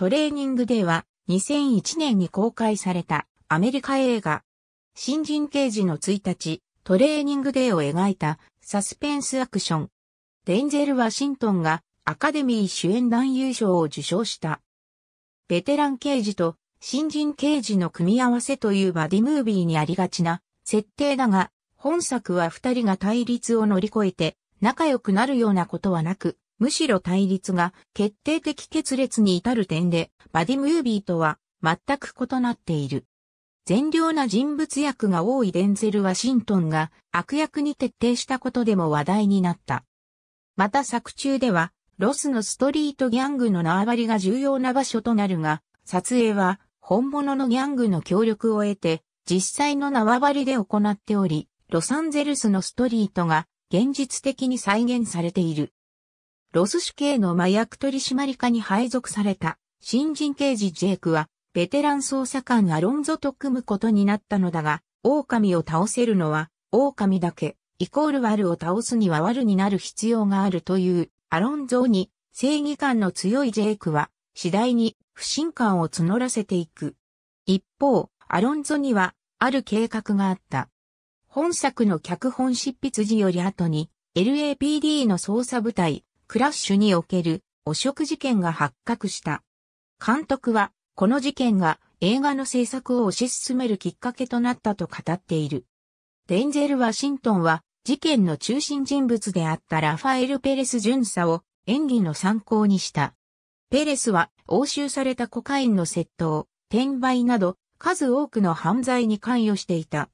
トレーニングデーは2001年に公開されたアメリカ映画。新人刑事の1日、トレーニングデーを描いたサスペンスアクション。デンゼル・ワシントンがアカデミー主演男優賞を受賞した。ベテラン刑事と新人刑事の組み合わせというバディムービーにありがちな設定だが、本作は二人が対立を乗り越えて仲良くなるようなことはなく、むしろ対立が決定的決裂に至る点で、バディムービーとは全く異なっている。善良な人物役が多いデンゼル・ワシントンが悪役に徹底したことでも話題になった。また作中では、ロスのストリートギャングの縄張りが重要な場所となるが、撮影は本物のギャングの協力を得て、実際の縄張りで行っており、ロサンゼルスのストリートが現実的に再現されている。ロス主刑の麻薬取締課に配属された新人刑事ジェイクは、ベテラン捜査官アロンゾと組むことになったのだが、狼を倒せるのは、狼だけ、イコール悪を倒すには悪になる必要があるという、アロンゾに、正義感の強いジェイクは、次第に不信感を募らせていく。一方、アロンゾには、ある計画があった。本作の脚本執筆時より後に、LAPD の捜査部隊、クラッシュにおける汚職事件が発覚した。監督は、この事件が映画の制作を推し進めるきっかけとなったと語っている。デンゼル・ワシントンは、事件の中心人物であったラファエル・ペレス巡査を演技の参考にした。ペレスは押収されたコカインの窃盗、転売など数多くの犯罪に関与していた。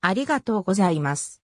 ありがとうございます。